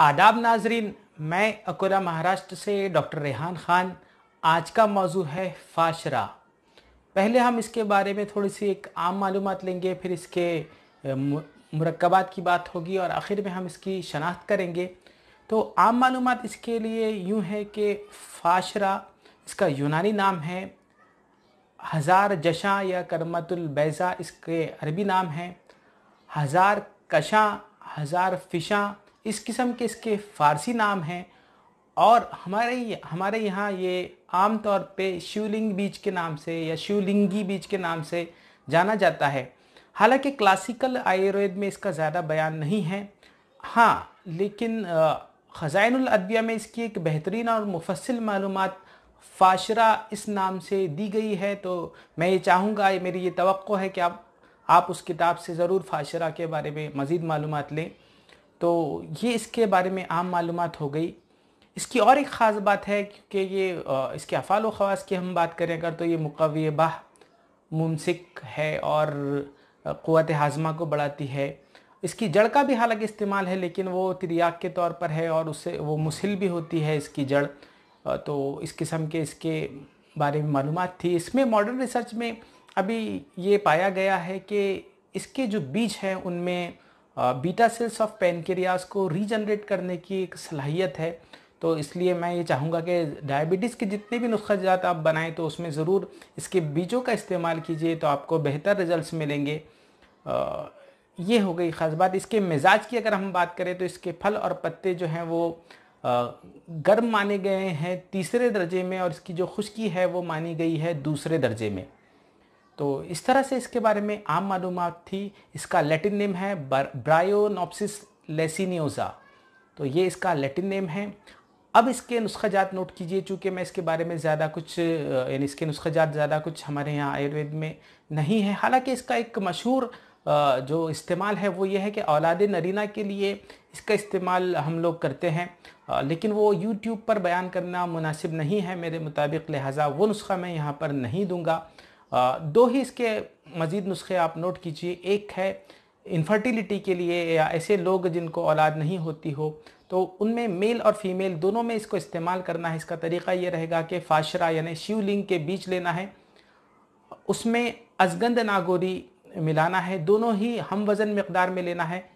आदाब नाजरीन मैं अकोला महाराष्ट्र से डॉक्टर रेहान ख़ान आज का मौजू है फाशरा पहले हम इसके बारे में थोड़ी सी एक आम मालूम लेंगे फिर इसके मरकबात की बात होगी और आखिर में हम इसकी शनाख्त करेंगे तो आम मालूम इसके लिए यूँ है कि फाशरा इसका यूनानी नाम है हज़ार जशा या करमतुलबैज़ा इसके अरबी नाम है हज़ार कशां हज़ार फिशा इस किस्म के इसके फ़ारसी नाम हैं और हमारे हमारे यहाँ ये आम तौर पे शिवलिंग बीच के नाम से या शिवलिंगी बीच के नाम से जाना जाता है हालांकि क्लासिकल आयुर्वेद में इसका ज़्यादा बयान नहीं है हाँ लेकिन अदबिया में इसकी एक बेहतरीन और मुफसल मालूम फाशरा इस नाम से दी गई है तो मैं ये चाहूँगा मेरी ये तो है कि आप आप उस किताब से ज़रूर फाशरा के बारे में मज़ीद मालूम लें तो ये इसके बारे में आम मालूम हो गई इसकी और एक ख़ास बात है कि ये इसके अफ़ाल ख़वास की हम बात करें अगर तो ये मुकवी बाह मुमसिक है और क़वत हाजमा को बढ़ाती है इसकी जड़ का भी हालांकि इस्तेमाल है लेकिन वो त्रियाक के तौर पर है और उससे वो मुसिल भी होती है इसकी जड़ तो इस किस्म के इसके बारे में मालूम थी इसमें मॉडर्न रिसर्च में अभी ये पाया गया है कि इसके जो बीज हैं उनमें बीटा सेल्स ऑफ पेनक्रियास को रीजनरेट करने की एक सलाहियत है तो इसलिए मैं ये चाहूँगा कि डायबिटीज़ के जितने भी जात आप बनाएं तो उसमें ज़रूर इसके बीजों का इस्तेमाल कीजिए तो आपको बेहतर रिजल्ट मिलेंगे आ, ये हो गई ख़ास बात इसके मिजाज की अगर हम बात करें तो इसके फल और पत्ते जो हैं वो गर्म माने गए हैं तीसरे दर्जे में और इसकी जो खुश्की है वो मानी गई है दूसरे दर्जे में तो इस तरह से इसके बारे में आम मालूम थी इसका लैटिन नेम है ब्रायोनोप्सिस लेसिनियोज़ा तो ये इसका लैटिन नेम है अब इसके नुस्खाजात नोट कीजिए चूँकि मैं इसके बारे में ज़्यादा कुछ यानी इसके नुस्खाजात ज़्यादा कुछ हमारे यहाँ आयुर्वेद में नहीं है हालांकि इसका एक मशहूर जो इस्तेमाल है वो ये है कि औलाद नरीना के लिए इसका इस्तेमाल हम लोग करते हैं लेकिन वो यूट्यूब पर बयान करना मुनासिब नहीं है मेरे मुताबिक लिहाजा वो नुस्खा मैं यहाँ पर नहीं दूँगा दो ही इसके मज़ीद नुस्खे आप नोट कीजिए एक है इनफर्टिलिटी के लिए या ऐसे लोग जिनको औलाद नहीं होती हो तो उनमें मेल और फीमेल दोनों में इसको इस्तेमाल करना है इसका तरीका ये रहेगा कि फाशरा यानी शिवलिंग के बीच लेना है उसमें अजगंद नागोरी मिलाना है दोनों ही हम वज़न मकदार में लेना है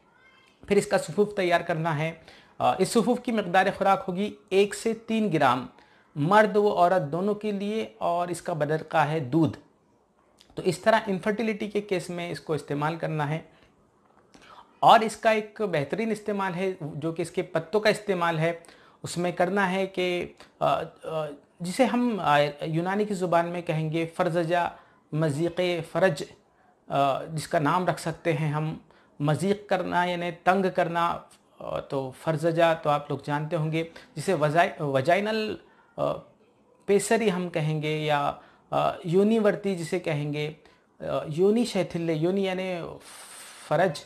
फिर इसका सफूफ तैयार करना है इस सफूफ की मकदार खुराक होगी एक से तीन ग्राम मर्द व औरत दोनों के लिए और इसका बदरका है दूध तो इस तरह इनफर्टिलिटी के केस में इसको इस्तेमाल करना है और इसका एक बेहतरीन इस्तेमाल है जो कि इसके पत्तों का इस्तेमाल है उसमें करना है कि जिसे हम यूनानी की ज़ुबान में कहेंगे फ़र्ज़ा मजीक़ फ़र्ज जिसका नाम रख सकते हैं हम मजीक करना यानी तंग करना तो फ़र्ज़ा तो आप लोग जानते होंगे जिसे वजाइनल पेसरी हम कहेंगे या योनिवर्ती जिसे कहेंगे योनि शैथिल्य योनि यानी फरज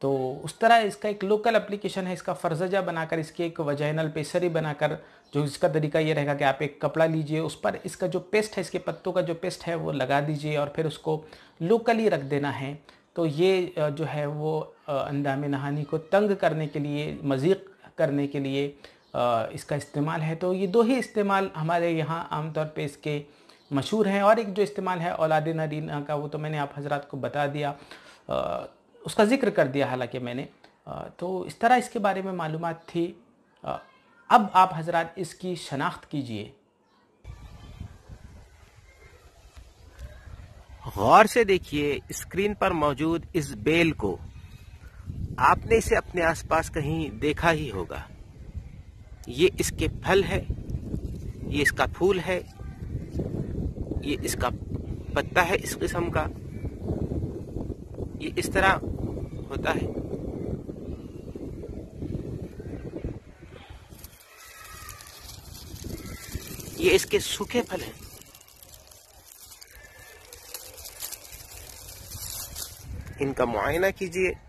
तो उस तरह इसका एक लोकल एप्लीकेशन है इसका फर्जजा बनाकर इसकी एक वजाइनल पेसरी बनाकर जो इसका तरीका ये रहेगा कि आप एक कपड़ा लीजिए उस पर इसका जो पेस्ट है इसके पत्तों का जो पेस्ट है वो लगा दीजिए और फिर उसको लोकली रख देना है तो ये जो है वो अंदाम नहानी को तंग करने के लिए मजीक करने के लिए इसका इस्तेमाल है तो ये दो ही इस्तेमाल हमारे यहाँ आमतौर पर इसके मशहूर हैं और एक जो इस्तेमाल है औलाद नरीना का वो तो मैंने आप हजरात को बता दिया उसका ज़िक्र कर दिया हालांकि मैंने तो इस तरह इसके बारे में मालूम थी अब आप हजरात इसकी शनाख्त कीजिए गौर से देखिए स्क्रीन पर मौजूद इस बेल को आपने इसे अपने आसपास कहीं देखा ही होगा ये इसके फल है ये इसका फूल है ये इसका पत्ता है इस किस्म का ये इस तरह होता है ये इसके सूखे फल हैं इनका मुआयना कीजिए